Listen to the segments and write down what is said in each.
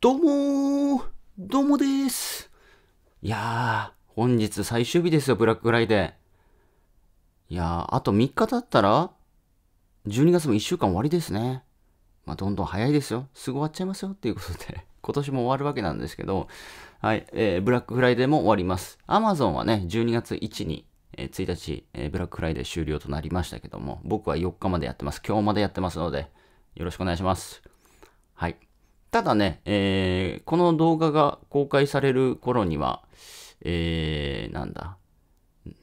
どうもー、どうもです。いやー、本日最終日ですよ、ブラックフライデー。いやー、あと3日経ったら、12月も1週間終わりですね。まあ、どんどん早いですよ。すぐ終わっちゃいますよ、っていうことで。今年も終わるわけなんですけど、はい、えー、ブラックフライデーも終わります。Amazon はね、12月1に、えー、1日、えー、ブラックフライデー終了となりましたけども、僕は4日までやってます。今日までやってますので、よろしくお願いします。はい。ただね、えー、この動画が公開される頃には、えー、なんだ、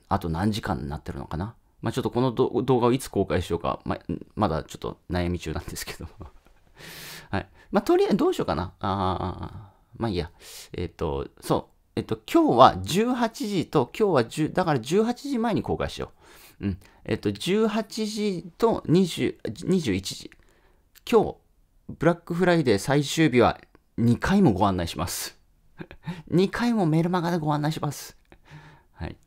あと何時間になってるのかな。まあ、ちょっとこの動画をいつ公開しようか、ままだちょっと悩み中なんですけど。はい。まあ、とりあえずどうしようかな。あまあいいや。えっ、ー、と、そう。えっ、と、今日は18時と、今日は10、だから18時前に公開しよう。うん。えっ、と、18時と20 21時。今日ブラックフライデー最終日は2回もご案内します。2 回もメルマガでご案内します。はい。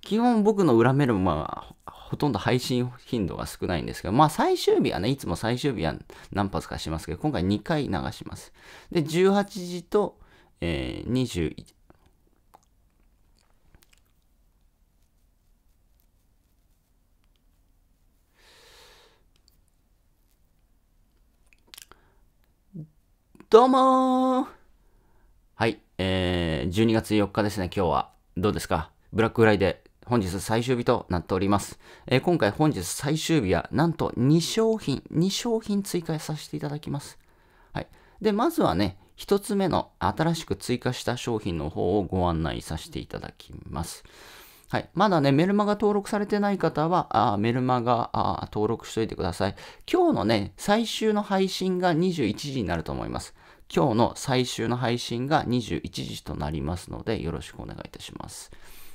基本僕の裏メルマはほとんど配信頻度が少ないんですけど、まあ最終日はね、いつも最終日は何発かしますけど、今回2回流します。で、18時と、えー、21どうもはい、えー、12月4日ですね、今日は。どうですかブラックフライデー、本日最終日となっております。えー、今回本日最終日は、なんと2商品、2商品追加させていただきます。はい。で、まずはね、1つ目の新しく追加した商品の方をご案内させていただきます。はい。まだね、メルマガ登録されてない方は、あメルマガあ登録しといてください。今日のね、最終の配信が21時になると思います。今日の最終の配信が21時となりますので、よろしくお願いいたします。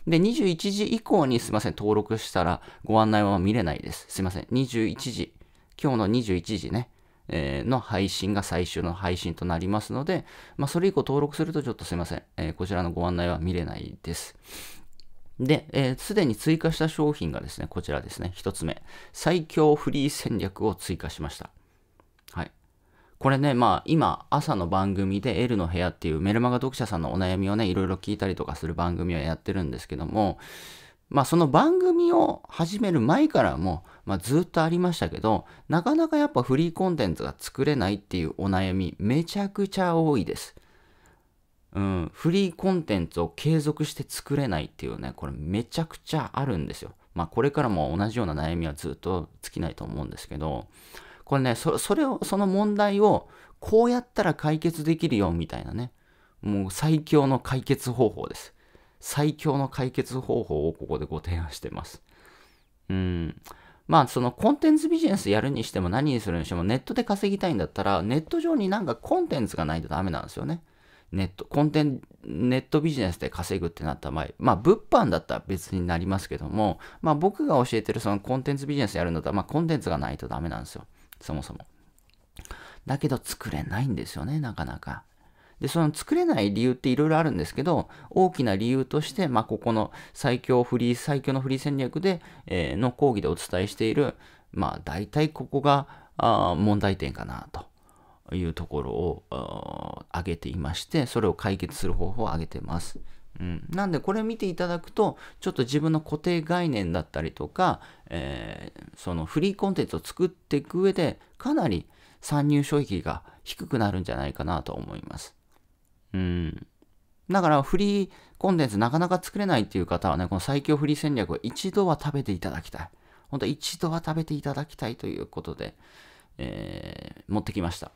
で、21時以降にすいません、登録したらご案内は見れないです。すいません、21時、今日の21時ね、えー、の配信が最終の配信となりますので、まあ、それ以降登録するとちょっとすいません、えー、こちらのご案内は見れないです。で、す、えー、で、に追加した商品がですね、こちらですね、1つ目、最強フリー戦略を追加しました。これね、まあ今朝の番組で L の部屋っていうメルマガ読者さんのお悩みをね、いろいろ聞いたりとかする番組をやってるんですけども、まあその番組を始める前からも、まあ、ずっとありましたけど、なかなかやっぱフリーコンテンツが作れないっていうお悩みめちゃくちゃ多いです。うん、フリーコンテンツを継続して作れないっていうね、これめちゃくちゃあるんですよ。まあこれからも同じような悩みはずっと尽きないと思うんですけど、これね、そそれを、その問題をこうやったら解決できるよみたいなね、もう最強の解決方法です。最強の解決方法をここでご提案してます。うん。まあそのコンテンツビジネスやるにしても何にするにしてもネットで稼ぎたいんだったらネット上になんかコンテンツがないとダメなんですよね。ネット、コンテン、ネットビジネスで稼ぐってなった場合、まあ物販だったら別になりますけども、まあ僕が教えてるそのコンテンツビジネスやるんだったら、まあコンテンツがないとダメなんですよ。そもそも。だけど作れないんですよね、なかなか。で、その作れない理由っていろいろあるんですけど、大きな理由として、まあ、ここの最強フリー、最強のフリー戦略で、えー、の講義でお伝えしている、まあ、大体ここがあ問題点かなというところを挙げていまして、それを解決する方法を挙げてます。うん、なんでこれ見ていただくとちょっと自分の固定概念だったりとか、えー、そのフリーコンテンツを作っていく上でかなり参入障壁が低くなるんじゃないかなと思います。うん。だからフリーコンテンツなかなか作れないっていう方はね、この最強フリー戦略を一度は食べていただきたい。本当一度は食べていただきたいということで、えー、持ってきました。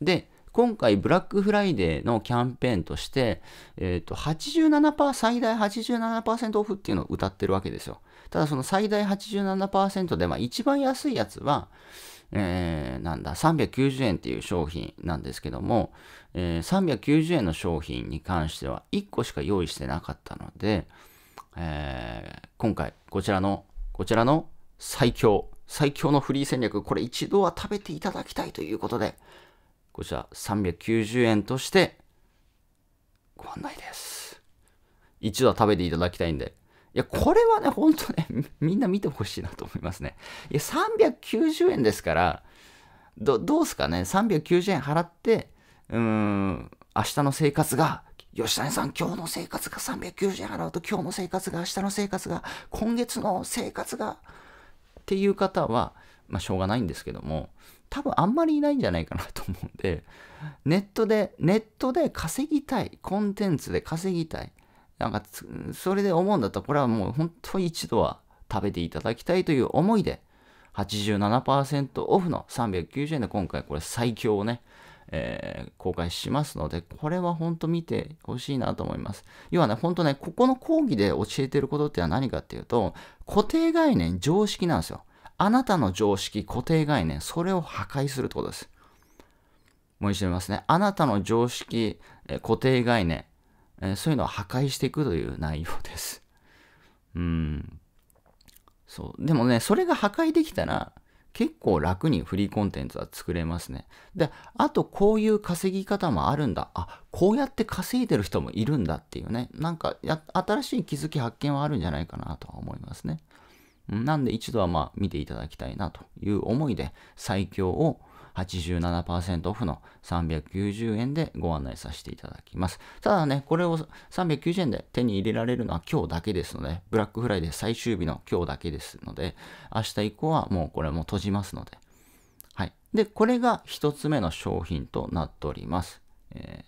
で、今回ブラックフライデーのキャンペーンとして、えっ、ー、と、87%、最大87%オフっていうのを歌ってるわけですよ。ただその最大87%で、まあ一番安いやつは、えー、なんだ、390円っていう商品なんですけども、えー、390円の商品に関しては1個しか用意してなかったので、えー、今回、こちらの、こちらの最強、最強のフリー戦略、これ一度は食べていただきたいということで、こちら390円としてご案内です。一度は食べていただきたいんで。いや、これはね、ほんとね、みんな見てほしいなと思いますね。いや、390円ですから、ど、どうすかね、390円払って、うーん、明日の生活が、吉谷さん、今日の生活が390円払うと、今日の生活が、明日の生活が、今月の生活が、っていう方は、まあ、しょうがないんですけども、多分あんまりいないんじゃないかなと思うんで、ネットで、ネットで稼ぎたい。コンテンツで稼ぎたい。なんか、それで思うんだったら、これはもう本当に一度は食べていただきたいという思いで、87%オフの390円で今回これ最強をね、えー、公開しますので、これは本当見てほしいなと思います。要はね、本当ね、ここの講義で教えてることっては何かっていうと、固定概念、常識なんですよ。あなたの常識、固定概念、それを破壊するってことです。もう一度言いますね。あなたの常識、固定概念、そういうのを破壊していくという内容です。うん。そう。でもね、それが破壊できたら、結構楽にフリーコンテンツは作れますね。で、あとこういう稼ぎ方もあるんだ。あ、こうやって稼いでる人もいるんだっていうね。なんか新しい気づき発見はあるんじゃないかなとは思いますね。なんで一度はまあ見ていただきたいなという思いで最強を87%オフの390円でご案内させていただきます。ただね、これを390円で手に入れられるのは今日だけですので、ブラックフライデー最終日の今日だけですので、明日以降はもうこれも閉じますので。はい。で、これが一つ目の商品となっております。え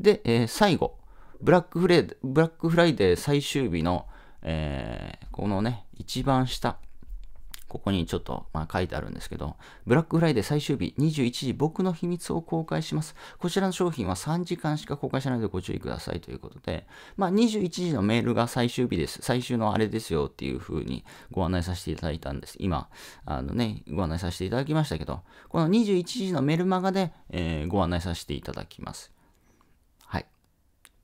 ー、で、えー、最後、ブラックフレ、ブラックフライデー最終日の、えー、このね、一番下、ここにちょっと、まあ、書いてあるんですけど、ブラックフライデー最終日21時、僕の秘密を公開します。こちらの商品は3時間しか公開しないのでご注意くださいということで、まあ、21時のメールが最終日です。最終のあれですよっていうふうにご案内させていただいたんです。今、あのね、ご案内させていただきましたけど、この21時のメルマガで、えー、ご案内させていただきます。はい。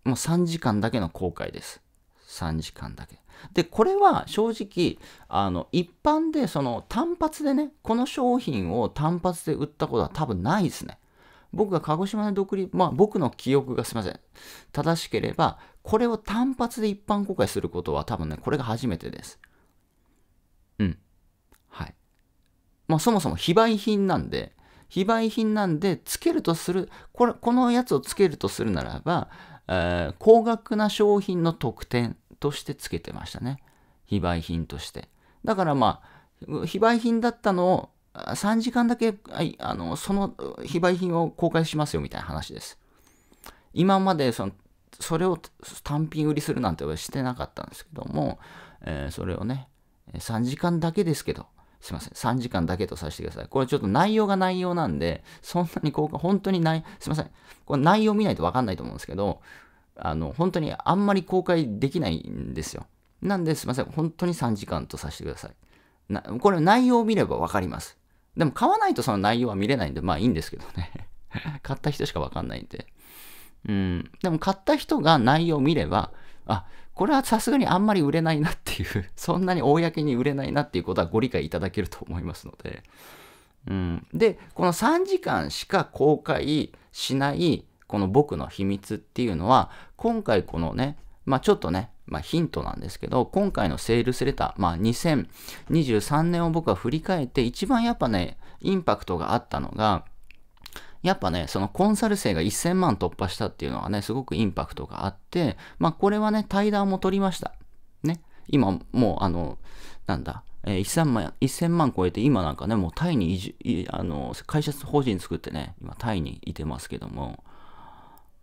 もう3時間だけの公開です。3時間だけ。で、これは正直、あの、一般でその単発でね、この商品を単発で売ったことは多分ないですね。僕が鹿児島で独立、まあ僕の記憶がすいません。正しければ、これを単発で一般公開することは多分ね、これが初めてです。うん。はい。まあそもそも非売品なんで、非売品なんで、つけるとする、これ、このやつをつけるとするならば、えー、高額な商品の特典としてつけてましたね。非売品として。だからまあ、非売品だったのを3時間だけ、い、あのその非売品を公開しますよみたいな話です。今までそのそれを単品売りするなんてしてなかったんですけども、えー、それをね、3時間だけですけど、すいません、3時間だけとさせてください。これちょっと内容が内容なんで、そんなに効果、本当にない、すいません、これ内容見ないと分かんないと思うんですけど、あの、本当にあんまり公開できないんですよ。なんですいません。本当に3時間とさせてください。なこれ内容を見ればわかります。でも買わないとその内容は見れないんで、まあいいんですけどね。買った人しかわかんないんで。うん。でも買った人が内容を見れば、あ、これはさすがにあんまり売れないなっていう、そんなに公に売れないなっていうことはご理解いただけると思いますので。うん、で、この3時間しか公開しないこの僕の秘密っていうのは、今回このね、まあちょっとね、まあ、ヒントなんですけど、今回のセールスレター、まあ、2023年を僕は振り返って、一番やっぱね、インパクトがあったのが、やっぱね、そのコンサル生が1000万突破したっていうのはね、すごくインパクトがあって、まあ、これはね、対談も取りました。ね。今、もう、あの、なんだ、えー、1000万、1000万超えて、今なんかね、もうタイにあの会社法人作ってね、今タイにいてますけども、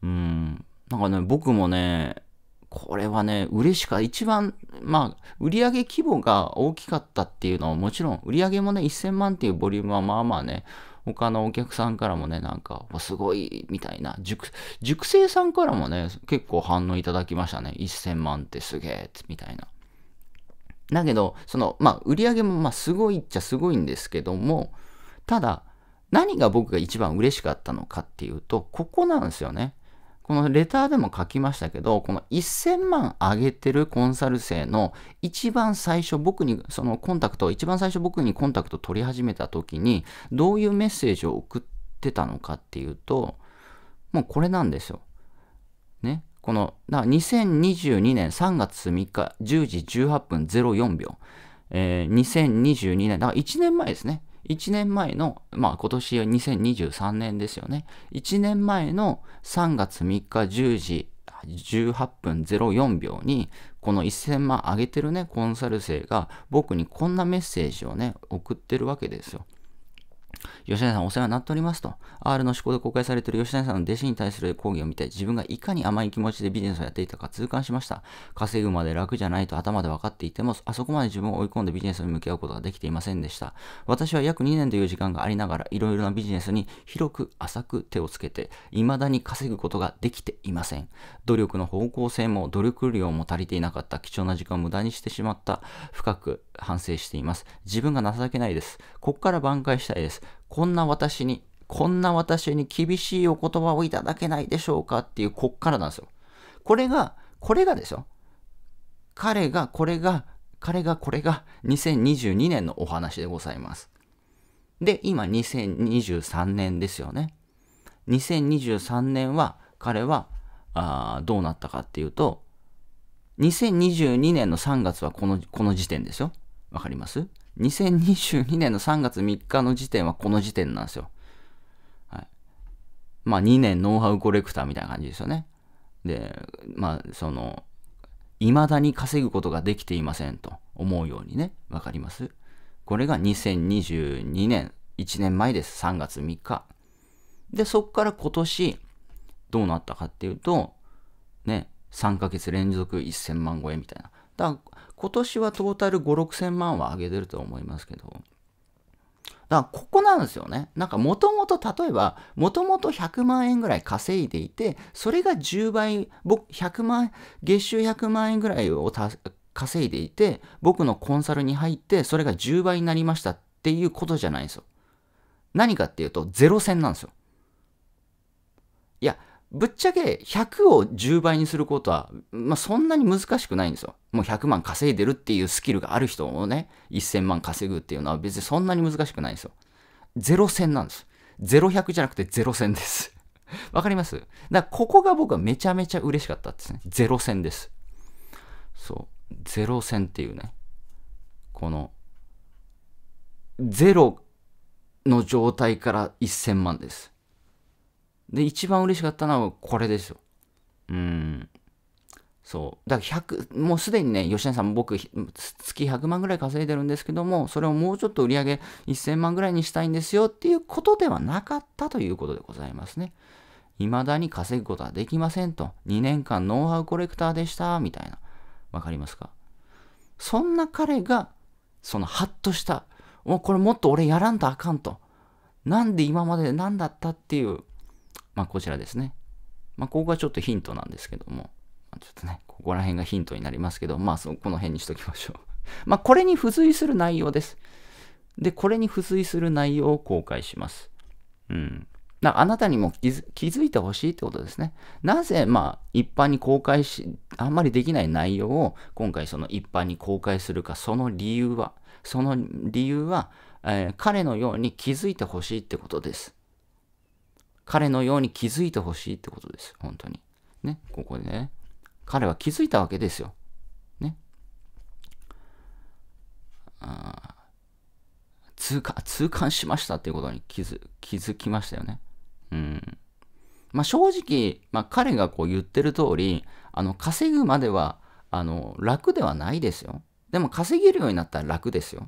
うん。なんかね、僕もね、これはね、嬉しかった。一番、まあ、売上規模が大きかったっていうのはもちろん、売上もね、1000万っていうボリュームはまあまあね、他のお客さんからもね、なんか、すごい、みたいな、熟、熟成さんからもね、結構反応いただきましたね。1000万ってすげえ、みたいな。だけど、その、まあ、売上もまあ、すごいっちゃすごいんですけども、ただ、何が僕が一番嬉しかったのかっていうと、ここなんですよね。このレターでも書きましたけど、この1000万上げてるコンサル生の一番最初僕に、そのコンタクト、一番最初僕にコンタクト取り始めた時に、どういうメッセージを送ってたのかっていうと、もうこれなんですよ。ね。この、だから2022年3月3日10時18分04秒。えー、2022年、だから1年前ですね。1年前の、まあ今年2023年ですよね。1年前の3月3日10時18分04秒に、この1000万上げてるね、コンサル生が僕にこんなメッセージをね、送ってるわけですよ。吉谷さんお世話になっておりますと、R の思考で公開されている吉谷さんの弟子に対する講義を見て、自分がいかに甘い気持ちでビジネスをやっていたか痛感しました。稼ぐまで楽じゃないと頭で分かっていても、あそこまで自分を追い込んでビジネスに向き合うことができていませんでした。私は約2年という時間がありながら、いろいろなビジネスに広く浅く手をつけて、未だに稼ぐことができていません。努力の方向性も努力量も足りていなかった貴重な時間を無駄にしてしまった。深く反省しています。自分が情けないです。こっから挽回したいです。こんな私に、こんな私に厳しいお言葉をいただけないでしょうかっていうこっからなんですよ。これが、これがですよ。彼が、これが、彼が、これが2022年のお話でございます。で、今2023年ですよね。2023年は彼はあどうなったかっていうと、2022年の3月はこのこの時点ですよ。わかります2022年の3月3日の時点はこの時点なんですよ。はい、まあ2年ノウハウコレクターみたいな感じですよね。で、まあその、未だに稼ぐことができていませんと思うようにね、わかりますこれが2022年、1年前です。3月3日。で、そこから今年、どうなったかっていうと、ね、3ヶ月連続1000万超えみたいな。だ今年はトータル5、6千万は上げてると思いますけど。だからここなんですよね。なんかもともと例えば、もともと100万円ぐらい稼いでいて、それが10倍、僕、100万、月収100万円ぐらいを稼いでいて、僕のコンサルに入って、それが10倍になりましたっていうことじゃないんですよ。何かっていうと、ゼロ戦なんですよ。いや、ぶっちゃけ100を10倍にすることは、まあ、そんなに難しくないんですよ。もう100万稼いでるっていうスキルがある人をね、1000万稼ぐっていうのは別にそんなに難しくないんですよ。0戦なんです。0100じゃなくて0戦です。わかりますだからここが僕はめちゃめちゃ嬉しかったですね。0戦です。そう。0戦っていうね。この、0の状態から1000万です。で、一番嬉しかったのはこれですよ。うん。そう。だから100、もうすでにね、吉田さん、僕、月100万ぐらい稼いでるんですけども、それをもうちょっと売り上げ1000万ぐらいにしたいんですよっていうことではなかったということでございますね。未だに稼ぐことはできませんと。2年間ノウハウコレクターでした、みたいな。わかりますかそんな彼が、そのハッとした。もうこれもっと俺やらんとあかんと。なんで今まで何だったっていうまあ、こちらですね。まあ、ここがちょっとヒントなんですけども、ちょっとね、ここら辺がヒントになりますけど、まあ、そこの辺にしときましょう。まあ、これに付随する内容です。で、これに付随する内容を公開します。うん。なあなたにも気づいてほしいってことですね。なぜ、まあ、一般に公開し、あんまりできない内容を今回その一般に公開するか、その理由は、その理由は、えー、彼のように気づいてほしいってことです。彼のように気づいてほしいってことです。本当に。ね、ここでね。彼は気づいたわけですよ。ね。あ痛感、痛感しましたっていうことに気づ、気づきましたよね。うん。まあ、正直、まあ、彼がこう言ってる通り、あの、稼ぐまでは、あの、楽ではないですよ。でも稼げるようになったら楽ですよ。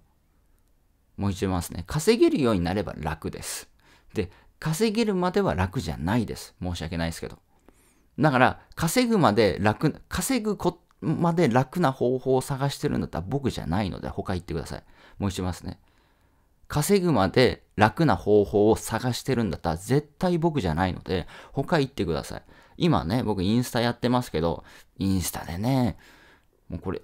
もう一度言いますね。稼げるようになれば楽です。で、稼げるまでは楽じゃないです。申し訳ないですけど。だから、稼ぐまで楽、稼ぐこまで楽な方法を探してるんだったら僕じゃないので、他言ってください。もう一度ますね。稼ぐまで楽な方法を探してるんだったら絶対僕じゃないので、他言ってください。今ね、僕インスタやってますけど、インスタでね、もうこれ、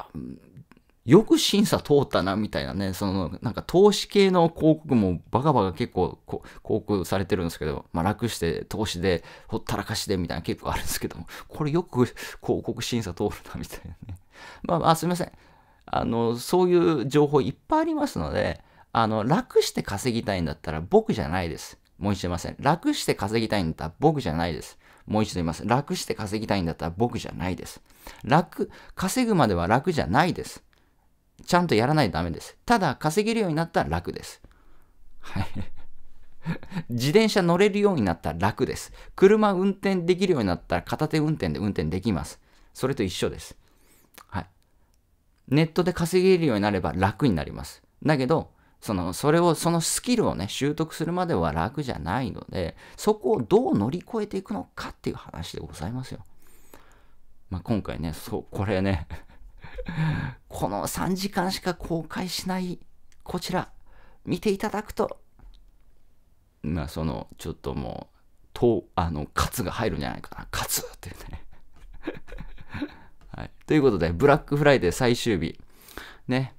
よく審査通ったな、みたいなね、その、なんか投資系の広告もバカバカ結構広告されてるんですけど、まあ楽して投資で、ほったらかしでみたいな結構あるんですけども、これよく広告審査通るな、みたいなね。まあまあ、すいません。あの、そういう情報いっぱいありますので、あの、楽して稼ぎたいんだったら僕じゃないです。もう一度言いません。楽して稼ぎたいんだったら僕じゃないです。もう一度言います。楽して稼ぎたいんだったら僕じゃないです。楽、稼ぐまでは楽じゃないです。ちゃんとやらないとダメです。ただ、稼げるようになったら楽です。はい。自転車乗れるようになったら楽です。車運転できるようになったら片手運転で運転できます。それと一緒です。はい。ネットで稼げるようになれば楽になります。だけど、その、それを、そのスキルをね、習得するまでは楽じゃないので、そこをどう乗り越えていくのかっていう話でございますよ。まあ、今回ね、そう、これねこの3時間しか公開しないこちら見ていただくとまあそのちょっともうとあのカツが入るんじゃないかなカツって言うねはい、ということでブラックフライデー最終日ね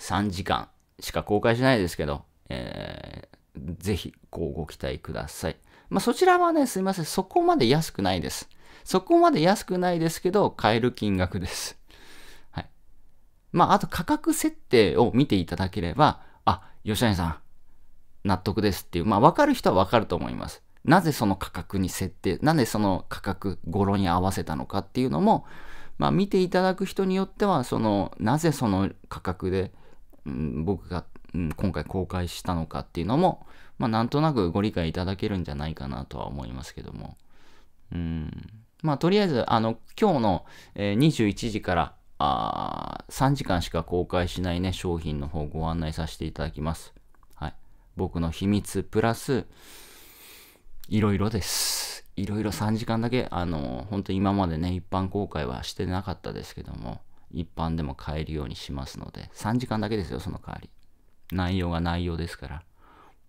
3時間しか公開しないですけど、えー、ぜひごご期待くださいまあそちらはねすいませんそこまで安くないですそこまで安くないですけど買える金額ですまあ、あと価格設定を見ていただければ、あ、吉谷さん、納得ですっていう、まあ、わかる人はわかると思います。なぜその価格に設定、なぜその価格、語呂に合わせたのかっていうのも、まあ、見ていただく人によっては、その、なぜその価格で、うん、僕が、うん、今回公開したのかっていうのも、まあ、なんとなくご理解いただけるんじゃないかなとは思いますけども。うん。まあ、とりあえず、あの、今日の、えー、21時から、あ3時間しか公開しないね、商品の方ご案内させていただきます。はい。僕の秘密プラス、いろいろです。いろいろ3時間だけ、あの、本当今までね、一般公開はしてなかったですけども、一般でも買えるようにしますので、3時間だけですよ、その代わり。内容が内容ですから。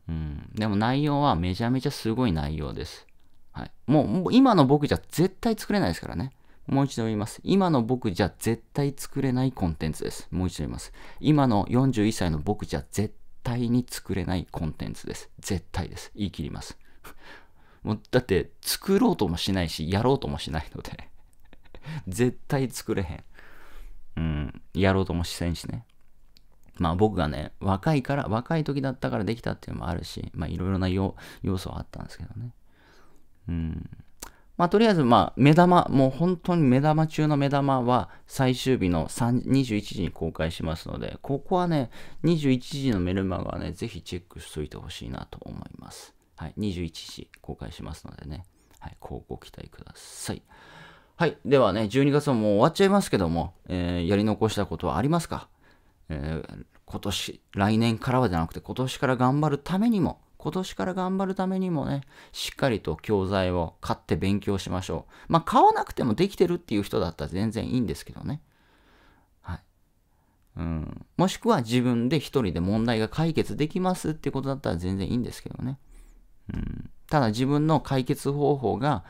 うん。でも内容はめちゃめちゃすごい内容です。はい。もう、もう今の僕じゃ絶対作れないですからね。もう一度言います。今の僕じゃ絶対作れないコンテンツです。もう一度言います。今の41歳の僕じゃ絶対に作れないコンテンツです。絶対です。言い切ります。もうだって作ろうともしないし、やろうともしないので 絶対作れへん。うん、やろうともしせんしね。まあ僕がね、若いから、若い時だったからできたっていうのもあるし、まあいろいろな要素はあったんですけどね。うん。まあ、とりあえず、まあ、目玉、もう本当に目玉中の目玉は最終日の21時に公開しますので、ここはね、21時のメルマガはね、ぜひチェックしといてほしいなと思います。はい、21時公開しますのでね、はい、こうご期待ください。はい、ではね、12月ももう終わっちゃいますけども、えー、やり残したことはありますか、えー、今年、来年からはじゃなくて、今年から頑張るためにも、今年から頑張るためにもね、しっかりと教材を買って勉強しましょう。まあ、買わなくてもできてるっていう人だったら全然いいんですけどね。はい。うん。もしくは自分で一人で問題が解決できますってことだったら全然いいんですけどね。うん。ただ自分の解決方法が、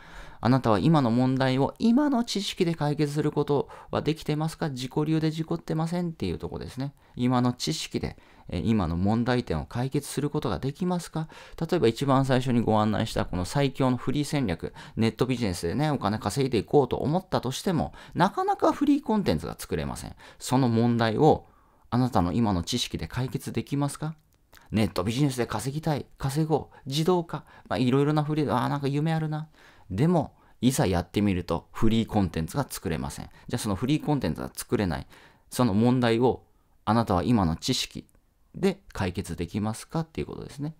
あなたは今の問題を今の知識で解決することはできてますか自己流で事故ってませんっていうとこですね。今の知識で、今の問題点を解決することができますか例えば一番最初にご案内したこの最強のフリー戦略、ネットビジネスでね、お金稼いでいこうと思ったとしても、なかなかフリーコンテンツが作れません。その問題をあなたの今の知識で解決できますかネットビジネスで稼ぎたい、稼ごう、自動化、まあ、いろいろなフリーで、ああ、なんか夢あるな、でも、いざやってみるとフリーコンテンツが作れません。じゃあそのフリーコンテンツが作れない、その問題をあなたは今の知識で解決できますかっていうことですね。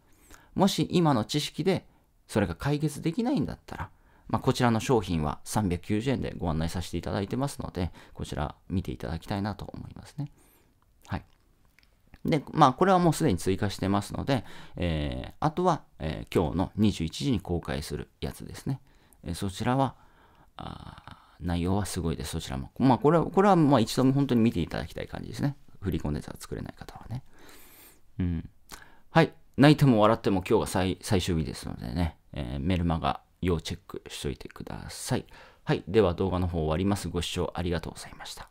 もし今の知識でそれが解決できないんだったら、まあ、こちらの商品は390円でご案内させていただいてますので、こちら見ていただきたいなと思いますね。はい。で、まあ、これはもうすでに追加してますので、えー、あとは、えー、今日の21時に公開するやつですね。えそちらは、内容はすごいです。そちらも。まあ、これは、これはまあ一度も本当に見ていただきたい感じですね。振り込んでたら作れない方はね。うん。はい。泣いても笑っても今日が最最終日ですのでね、えー、メルマガ要チェックしといてください。はい。では動画の方終わります。ご視聴ありがとうございました。